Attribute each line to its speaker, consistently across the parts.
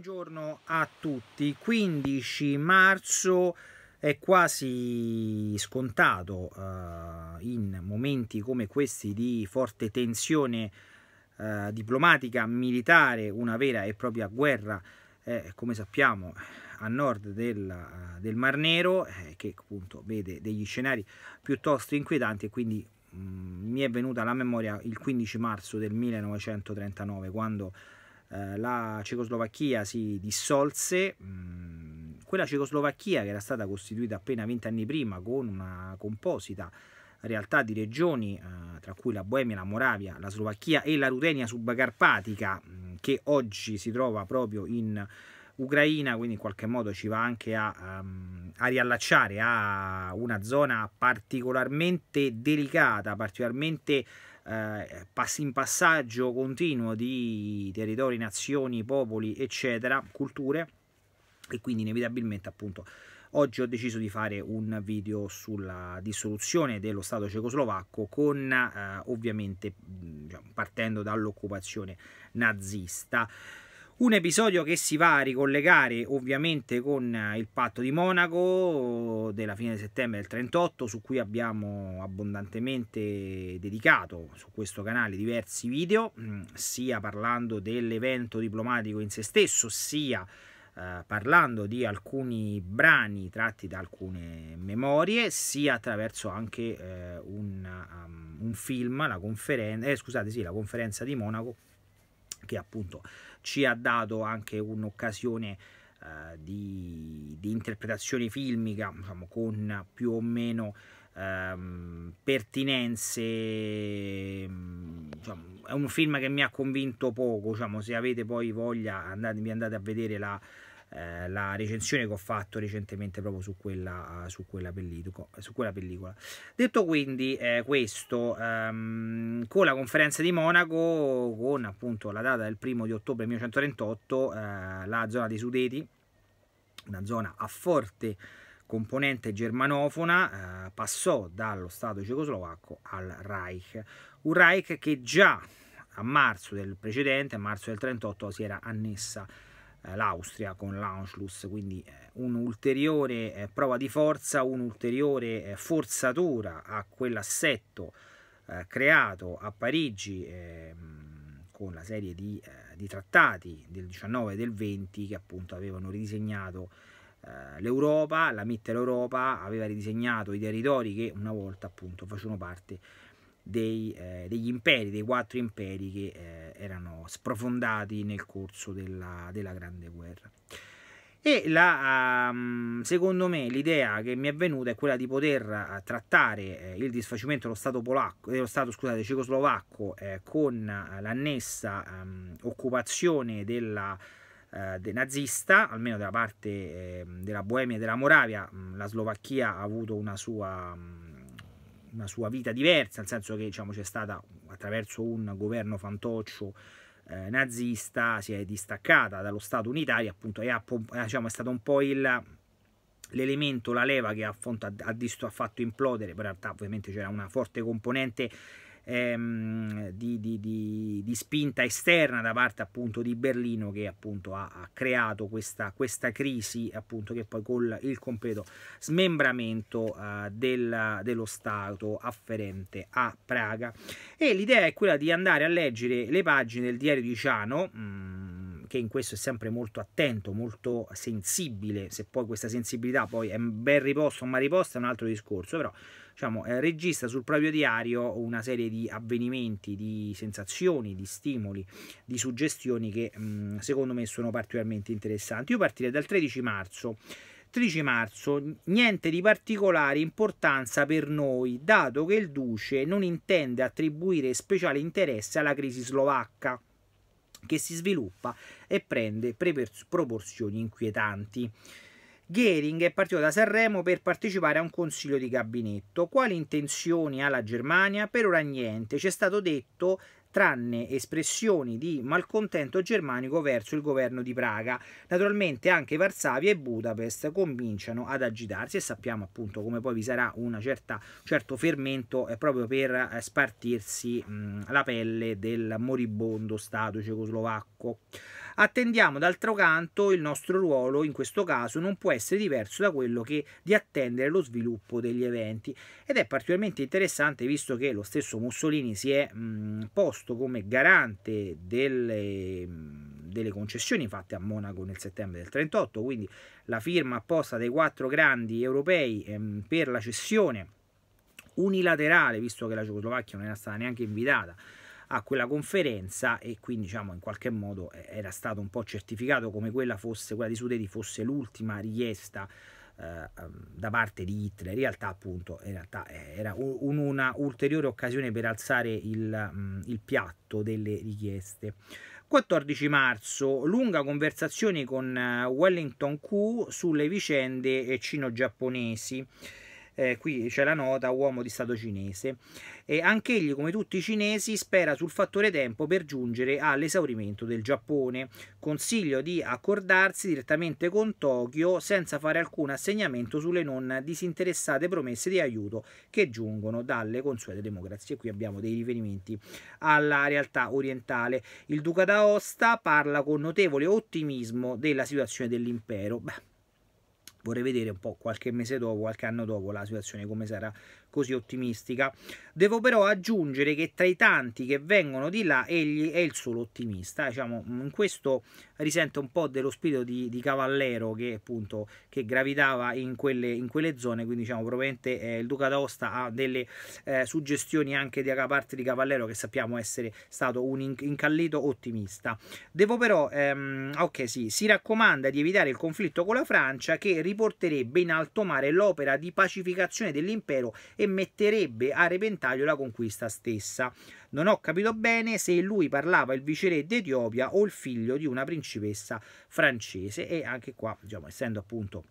Speaker 1: Buongiorno a tutti, 15 marzo è quasi scontato uh, in momenti come questi di forte tensione uh, diplomatica, militare, una vera e propria guerra, eh, come sappiamo, a nord del, eh, del Mar Nero, eh, che appunto vede degli scenari piuttosto inquietanti e quindi mh, mm, mi è venuta alla memoria il 15 marzo del 1939, quando eh, la Cecoslovacchia si dissolse, mm, quella Cecoslovacchia che era stata costituita appena 20 anni prima con una composita realtà di regioni, eh, tra cui la Boemia, la Moravia, la Slovacchia e la Rutenia subcarpatica, mm, che oggi si trova proprio in Ucraina, quindi in qualche modo ci va anche a, ehm, a riallacciare a una zona particolarmente delicata, particolarmente eh, in passaggio continuo di territori, nazioni, popoli, eccetera, culture e quindi inevitabilmente appunto oggi ho deciso di fare un video sulla dissoluzione dello Stato cecoslovacco con eh, ovviamente diciamo, partendo dall'occupazione nazista. Un episodio che si va a ricollegare ovviamente con eh, il patto di Monaco della fine di settembre del 38 su cui abbiamo abbondantemente dedicato su questo canale diversi video mm, sia parlando dell'evento diplomatico in se stesso sia eh, parlando di alcuni brani tratti da alcune memorie sia attraverso anche eh, un, um, un, film, la, conferen eh, scusate, sì, la conferenza di Monaco che appunto ci ha dato anche un'occasione eh, di, di, interpretazione filmica diciamo, con più o meno ehm, pertinenze mm, diciamo, è un film che mi ha convinto poco diciamo, se avete poi voglia andatevi andate a vedere la, eh, la recensione che ho fatto recentemente proprio su quella, su quella, pellico, su quella pellicola. Detto quindi eh, questo, ehm, con la conferenza di Monaco, con appunto la data del primo di ottobre 1938, eh, la zona dei Sudeti, una zona a forte componente germanofona, eh, passò dallo Stato cecoslovacco al Reich, un Reich che già a marzo del precedente, a marzo del 38, si era annessa eh, l'Austria con l'Anschluss, quindi eh, un'ulteriore eh, prova di forza, un'ulteriore forzatura a quell'assetto creato a Parigi ehm, con la serie di, di, trattati del 19 e del 20 che appunto avevano ridisegnato l'Europa, la Mitteleuropa aveva ridisegnato i territori che una volta appunto facevano parte dei, eh, degli imperi, dei quattro imperi che eh, erano sprofondati nel corso della, della Grande Guerra. E la, um, secondo me l'idea che mi è venuta è quella di poter eh, trattare eh, il disfacimento dello Stato, polacco, dello stato scusate, cecoslovacco eh, con l'annessa um, occupazione della, eh, de nazista, almeno della parte ehm, della Boemia e della Moravia, mm, la Slovacchia ha avuto una sua mm, una sua vita diversa, nel senso che diciamo, stata attraverso un governo fantoccio eh, nazista, si è distaccata dallo Stato unitario, appunto, e ha, eh, diciamo, è stato un po' il, l'elemento, la leva che ha, ha, ha fatto implodere, però in realtà ovviamente c'era una forte componente ehm, di, di, di, di, spinta esterna da parte appunto di Berlino che appunto ha, ha creato questa, questa, crisi appunto che poi con il completo smembramento eh, del, dello Stato afferente a Praga e l'idea è quella di andare a leggere le pagine del diario di Ciano mm, che in questo è sempre molto attento, molto sensibile, se poi questa sensibilità poi è ben riposta o mal riposta è un altro discorso, però diciamo, eh, registra sul proprio diario una serie di avvenimenti, di sensazioni, di stimoli, di suggestioni che mh, mm, secondo me sono particolarmente interessanti. Io partirei dal 13 marzo. 13 marzo, niente di particolare importanza per noi, dato che il Duce non intende attribuire speciale interesse alla crisi slovacca che si sviluppa e prende proporzioni inquietanti. Gering è partito da Sanremo per partecipare a un consiglio di gabinetto. Quali intenzioni ha la Germania? Per ora niente, ci è stato detto tranne espressioni di malcontento germanico verso il governo di Praga. Naturalmente anche Varsavia e Budapest cominciano ad agitarsi e sappiamo appunto come poi vi sarà un certo fermento eh, proprio per eh, spartirsi la pelle del moribondo Stato cecoslovacco. Attendiamo d'altro canto il nostro ruolo in questo caso non può essere diverso da quello che di attendere lo sviluppo degli eventi ed è particolarmente interessante visto che lo stesso Mussolini si è mh, posto posto come garante delle, delle concessioni fatte a Monaco nel settembre del 38, quindi la firma apposta dei quattro grandi europei ehm, per la cessione unilaterale, visto che la Cecoslovacchia non era stata neanche invitata a quella conferenza e quindi diciamo in qualche modo eh, era stato un po' certificato come quella fosse quella di Sudeti fosse l'ultima richiesta eh, ehm, da parte di Hitler, in realtà appunto in realtà eh, era un, una ulteriore occasione per alzare il, mm, il piatto delle richieste. 14 marzo, lunga conversazione con eh, Wellington Q sulle vicende cino-giapponesi eh, qui c'è la nota uomo di Stato cinese. E anch'egli, come tutti i cinesi, spera sul fattore tempo per giungere all'esaurimento del Giappone. Consiglio di accordarsi direttamente con Tokyo senza fare alcun assegnamento sulle non disinteressate promesse di aiuto che giungono dalle consuete democrazie. Qui abbiamo dei riferimenti alla realtà orientale. Il duca d'Aosta parla con notevole ottimismo della situazione dell'impero. Beh, vorrei vedere un po' qualche mese dopo, qualche anno dopo la situazione come sarà così ottimistica. Devo però aggiungere che tra i tanti che vengono di là egli è il solo ottimista, diciamo, mm, in questo risente un po' dello spirito di, di Cavallero che appunto che gravitava in quelle, in quelle zone, quindi diciamo probabilmente eh, il Duca d'Aosta ha delle eh, suggestioni anche da parte di Cavallero che sappiamo essere stato un incallito ottimista. Devo però, ehm, ah, ok sì, si raccomanda di evitare il conflitto con la Francia che riporterebbe in alto mare l'opera di pacificazione dell'impero e metterebbe a repentaglio la conquista stessa. Non ho capito bene se lui parlava il viceré d'Etiopia o il figlio di una principessa francese e anche qua, diciamo, essendo appunto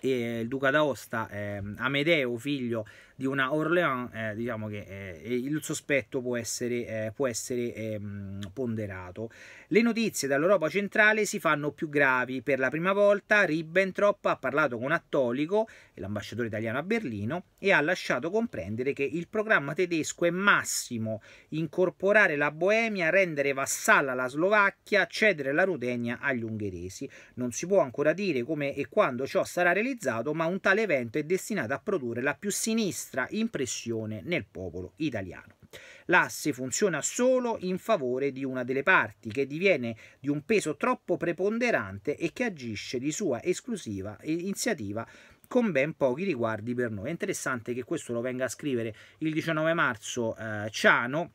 Speaker 1: e eh, il duca d'Aosta, eh, Amedeo, figlio di una Orléans, eh, diciamo che eh, il sospetto può essere, eh, può essere ehm, ponderato. Le notizie dall'Europa centrale si fanno più gravi. Per la prima volta Ribbentrop ha parlato con Attolico, l'ambasciatore italiano a Berlino, e ha lasciato comprendere che il programma tedesco è massimo, incorporare la Boemia, rendere vassalla la Slovacchia, cedere la Rudenia agli ungheresi. Non si può ancora dire come e quando ciò sarà realizzato realizzato, ma un tale evento è destinato a produrre la più sinistra impressione nel popolo italiano. L'asse funziona solo in favore di una delle parti, che diviene di un peso troppo preponderante e che agisce di sua esclusiva iniziativa con ben pochi riguardi per noi. È interessante che questo lo venga a scrivere il 19 marzo eh, Ciano,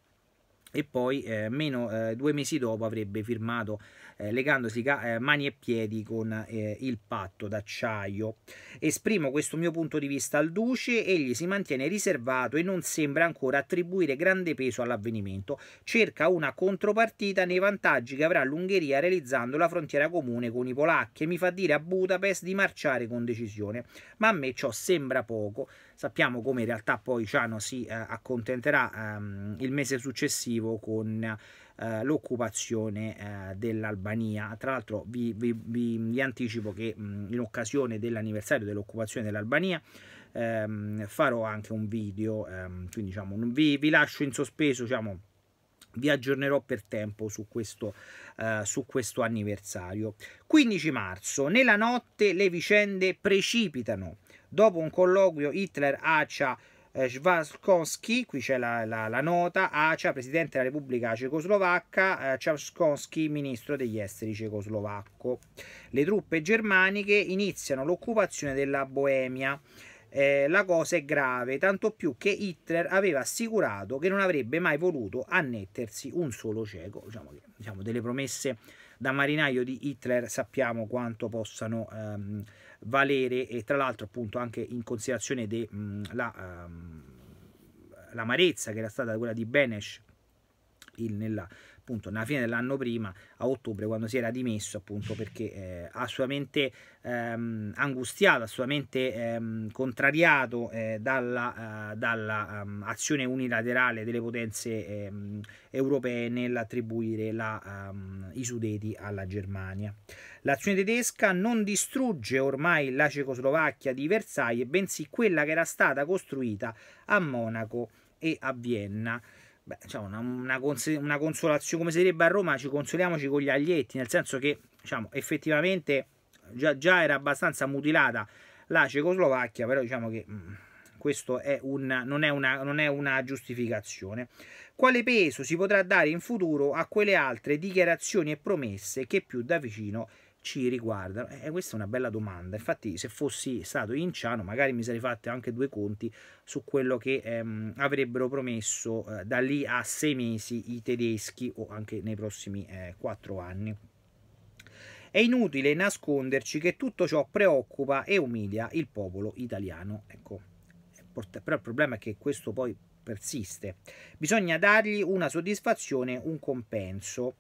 Speaker 1: e poi eh, meno eh, due mesi dopo avrebbe firmato eh, legandosi eh, mani e piedi con eh, il patto d'acciaio. Esprimo questo mio punto di vista al duce, egli si mantiene riservato e non sembra ancora attribuire grande peso all'avvenimento. Cerca una contropartita nei vantaggi che avrà l'Ungheria realizzando la frontiera comune con i polacchi e mi fa dire a Budapest di marciare con decisione, ma a me ciò sembra poco sappiamo come in realtà poi Ciano si eh, accontenterà ehm, il mese successivo con eh, l'occupazione eh, dell'Albania. Tra l'altro vi, vi, vi, vi, anticipo che mm, in occasione dell'anniversario dell'occupazione dell'Albania ehm, farò anche un video, ehm, quindi diciamo, vi, lascio in sospeso, diciamo, vi aggiornerò per tempo su questo, uh, su questo anniversario. 15 marzo, nella notte le vicende precipitano Dopo un colloquio Hitler accia eh, qui c'è la, la, la, nota, Acia, Presidente della Repubblica Cecoslovacca, eh, Ministro degli Esteri cecoslovacco. Le truppe germaniche iniziano l'occupazione della Boemia. Eh, la cosa è grave, tanto più che Hitler aveva assicurato che non avrebbe mai voluto annettersi un solo cieco, diciamo, che, diciamo delle promesse da marinaio di Hitler sappiamo quanto possano ehm, valere e tra l'altro appunto anche in considerazione dell'amarezza ehm, um, che era stata quella di Benesh il, nella appunto nella fine dell'anno prima, a ottobre, quando si era dimesso appunto perché eh, assolutamente ehm, angustiato, assolutamente ehm, contrariato eh, dalla, eh, dalla um, azione unilaterale delle potenze ehm, europee nell'attribuire la, um, i Sudeti alla Germania. L'azione tedesca non distrugge ormai la Cecoslovacchia di Versailles, bensì quella che era stata costruita a Monaco e a Vienna. Beh, diciamo, una, una, cons una, consolazione, come si direbbe a Roma, ci consoliamoci con gli aglietti, nel senso che diciamo, effettivamente già, già era abbastanza mutilata la Cecoslovacchia, però diciamo che mh, mm, questo è un, non, è una, non è una giustificazione. Quale peso si potrà dare in futuro a quelle altre dichiarazioni e promesse che più da vicino ci riguardano? E eh, questa è una bella domanda. Infatti, se fossi stato inciano, magari mi sarei fatto anche due conti su quello che ehm, avrebbero promesso eh, da lì a sei mesi i tedeschi o anche nei prossimi eh, quattro anni. È inutile nasconderci che tutto ciò preoccupa e umilia il popolo italiano. Ecco. Però il problema è che questo poi persiste. Bisogna dargli una soddisfazione, un compenso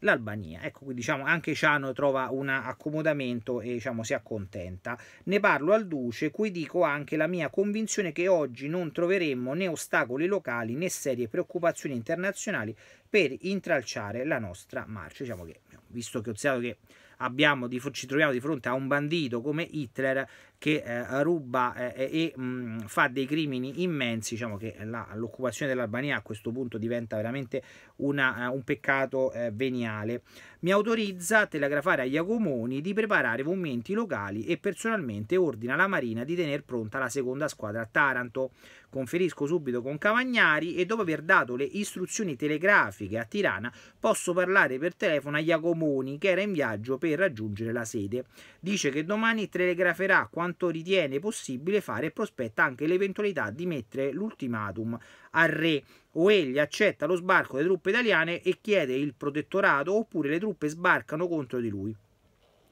Speaker 1: l'Albania. Ecco qui diciamo anche Ciano trova un accomodamento e diciamo si accontenta. Ne parlo al Duce, cui dico anche la mia convinzione che oggi non troveremmo né ostacoli locali né serie preoccupazioni internazionali per intralciare la nostra marcia. Diciamo che, visto che ho che abbiamo, ci troviamo di fronte a un bandito come Hitler che eh, ruba eh, e mh, mm, fa dei crimini immensi, diciamo che l'occupazione dell'Albania a questo punto diventa veramente una, eh, un peccato eh, veniale. Mi autorizza a telegrafare a Iacomoni di preparare monumenti locali e personalmente ordina alla Marina di tenere pronta la seconda squadra a Taranto. Conferisco subito con Cavagnari e dopo aver dato le istruzioni telegrafiche a Tirana posso parlare per telefono a Iacomoni che era in viaggio per raggiungere la sede. Dice che domani telegraferà quando quanto ritiene possibile fare e prospetta anche l'eventualità di mettere l'ultimatum al re o egli accetta lo sbarco delle truppe italiane e chiede il protettorato oppure le truppe sbarcano contro di lui.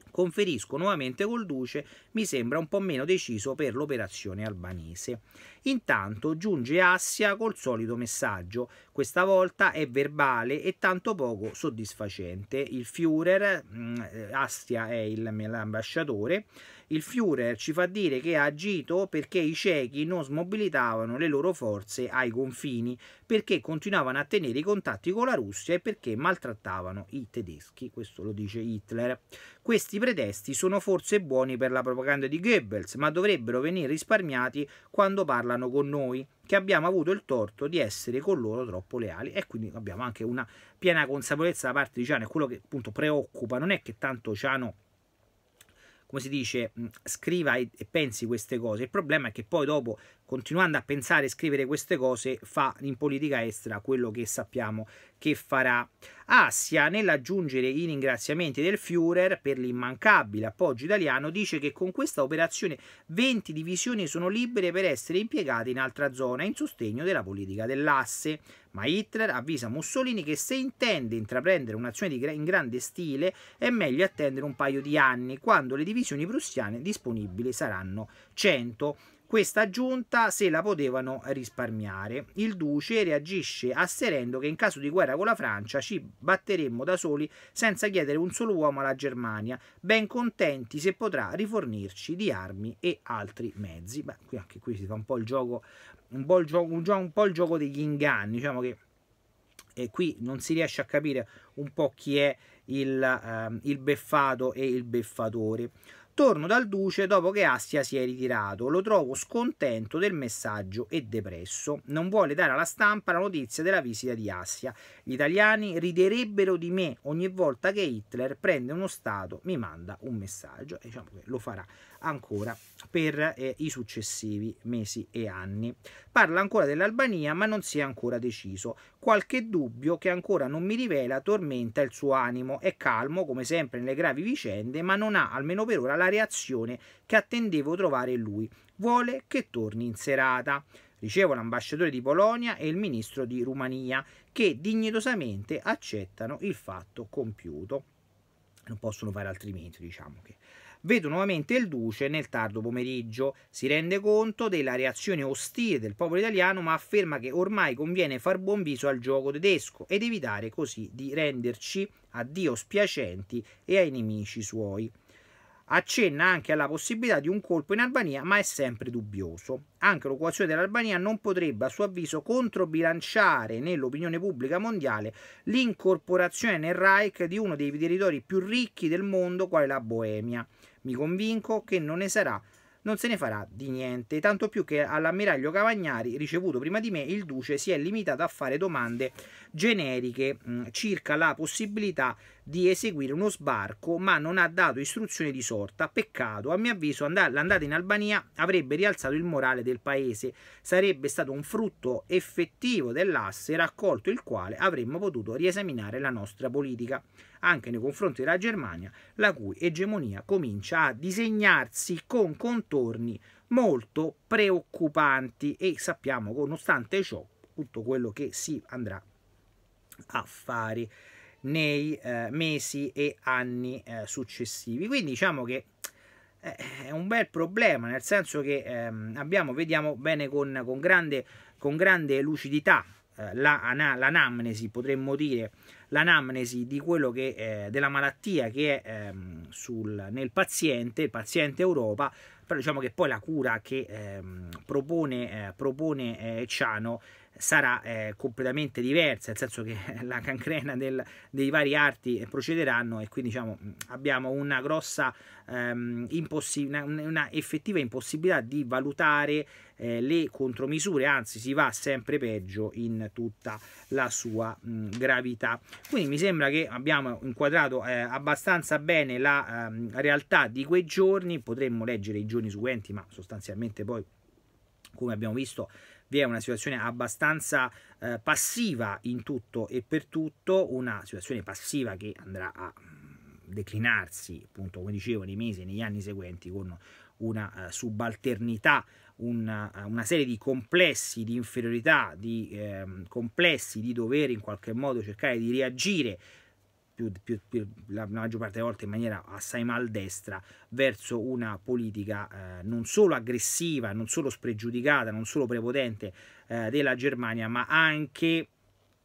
Speaker 1: Conferisco nuovamente col duce, mi sembra un po' meno deciso per l'operazione albanese. Intanto giunge Assia col solito messaggio, questa volta è verbale e tanto poco soddisfacente. Il Führer, mm, eh, Assia è l'ambasciatore, il Führer ci fa dire che ha agito perché i cechi non smobilitavano le loro forze ai confini, perché continuavano a tenere i contatti con la Russia e perché maltrattavano i tedeschi, questo lo dice Hitler. Questi pretesti sono forse buoni per la propaganda di Goebbels, ma dovrebbero venire risparmiati quando parlano con noi, che abbiamo avuto il torto di essere con loro troppo leali e quindi abbiamo anche una piena consapevolezza da parte di Ciano e quello che appunto preoccupa non è che tanto Ciano come si dice, scriva e, pensi queste cose. Il problema è che poi dopo continuando a pensare e scrivere queste cose, fa in politica estera quello che sappiamo che farà. Assia, ah, nell'aggiungere i ringraziamenti del Führer per l'immancabile appoggio italiano, dice che con questa operazione 20 divisioni sono libere per essere impiegate in altra zona in sostegno della politica dell'asse. Ma Hitler avvisa Mussolini che se intende intraprendere un'azione in grande stile è meglio attendere un paio di anni, quando le divisioni prussiane disponibili saranno 100 questa aggiunta se la potevano risparmiare. Il duce reagisce asserendo che in caso di guerra con la Francia ci batteremmo da soli senza chiedere un solo uomo alla Germania, ben contenti se potrà rifornirci di armi e altri mezzi. Beh, qui anche qui si fa un po' il gioco, un po il gioco, un po il gioco degli inganni, diciamo che eh, qui non si riesce a capire un po' chi è il, eh, il beffato e il beffatore. Torno dal duce dopo che Assia si è ritirato, lo trovo scontento del messaggio e depresso. Non vuole dare alla stampa la notizia della visita di Assia. Gli italiani riderebbero di me ogni volta che Hitler prende uno Stato, mi manda un messaggio e diciamo che lo farà ancora per eh, i successivi mesi e anni. Parla ancora dell'Albania ma non si è ancora deciso. Qualche dubbio che ancora non mi rivela tormenta il suo animo. È calmo come sempre nelle gravi vicende ma non ha almeno per ora la reazione che attendevo trovare lui. Vuole che torni in serata. Ricevo l'ambasciatore di Polonia e il ministro di Romania che dignitosamente accettano il fatto compiuto. Non possono fare altrimenti, diciamo che vedo nuovamente il Duce nel tardo pomeriggio. Si rende conto della reazione ostile del popolo italiano, ma afferma che ormai conviene far buon viso al gioco tedesco ed evitare così di renderci a Dio spiacenti e ai nemici suoi accenna anche alla possibilità di un colpo in Albania, ma è sempre dubbioso. Anche l'occupazione dell'Albania non potrebbe, a suo avviso, controbilanciare nell'opinione pubblica mondiale l'incorporazione nel Reich di uno dei territori più ricchi del mondo, quale la Boemia. Mi convinco che non ne sarà non se ne farà di niente, tanto più che all'ammiraglio Cavagnari, ricevuto prima di me, il duce si è limitato a fare domande generiche mh, mm, circa la possibilità di eseguire uno sbarco, ma non ha dato istruzioni di sorta. Peccato, a mio avviso l'andata in Albania avrebbe rialzato il morale del paese, sarebbe stato un frutto effettivo dell'asse raccolto il quale avremmo potuto riesaminare la nostra politica anche nei confronti della Germania, la cui egemonia comincia a disegnarsi con contorni molto preoccupanti e sappiamo che nonostante ciò tutto quello che si andrà a fare nei eh, mesi e anni eh, successivi. Quindi diciamo che eh, è un bel problema, nel senso che ehm, abbiamo, vediamo bene con, con, grande, con grande lucidità eh, l'anamnesi, la potremmo dire, l'anamnesi di quello che, eh, della malattia che è ehm, sul, nel paziente, il paziente Europa, però diciamo che poi la cura che ehm, propone, eh, propone eh, Ciano sarà eh, completamente diversa, nel senso che la cancrena del, dei vari arti procederanno e quindi diciamo, abbiamo una grossa ehm, una, una, effettiva impossibilità di valutare eh, le contromisure, anzi si va sempre peggio in tutta la sua mh, gravità. Quindi mi sembra che abbiamo inquadrato eh, abbastanza bene la ehm, realtà di quei giorni, potremmo leggere i giorni seguenti, ma sostanzialmente poi come abbiamo visto vi è una situazione abbastanza eh, passiva in tutto e per tutto, una situazione passiva che andrà a mm, declinarsi, appunto, come dicevo, nei mesi e negli anni seguenti con una eh, subalternità, una, eh, una, serie di complessi di inferiorità, di eh, complessi di dover in qualche modo cercare di reagire più, più, più, la maggior parte delle volte in maniera assai maldestra verso una politica eh, non solo aggressiva, non solo spregiudicata, non solo prepotente eh, della Germania, ma anche,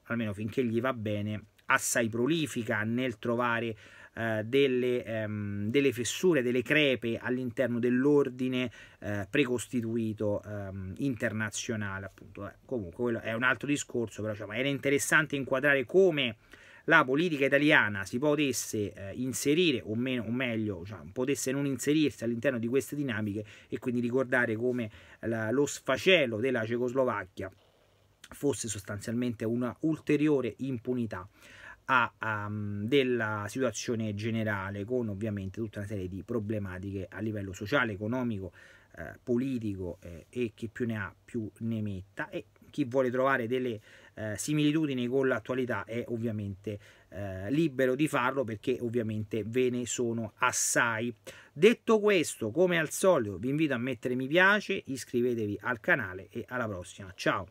Speaker 1: almeno finché gli va bene, assai prolifica nel trovare eh, delle, ehm, delle, fessure, delle crepe all'interno dell'ordine eh, precostituito ehm, internazionale. Appunto, eh, comunque quello è un altro discorso, però cioè, era interessante inquadrare come la politica italiana si potesse eh, inserire o, meno, o meglio cioè, potesse non inserirsi all'interno di queste dinamiche e quindi ricordare come la, lo sfacelo della Cecoslovacchia fosse sostanzialmente una ulteriore impunità a, a, della situazione generale con ovviamente tutta una serie di problematiche a livello sociale, economico, eh, politico eh, e chi più ne ha più ne metta e chi vuole trovare delle eh, similitudini con l'attualità è ovviamente eh, libero di farlo perché ovviamente ve ne sono assai. Detto questo, come al solito, vi invito a mettere mi piace, iscrivetevi al canale e alla prossima. Ciao!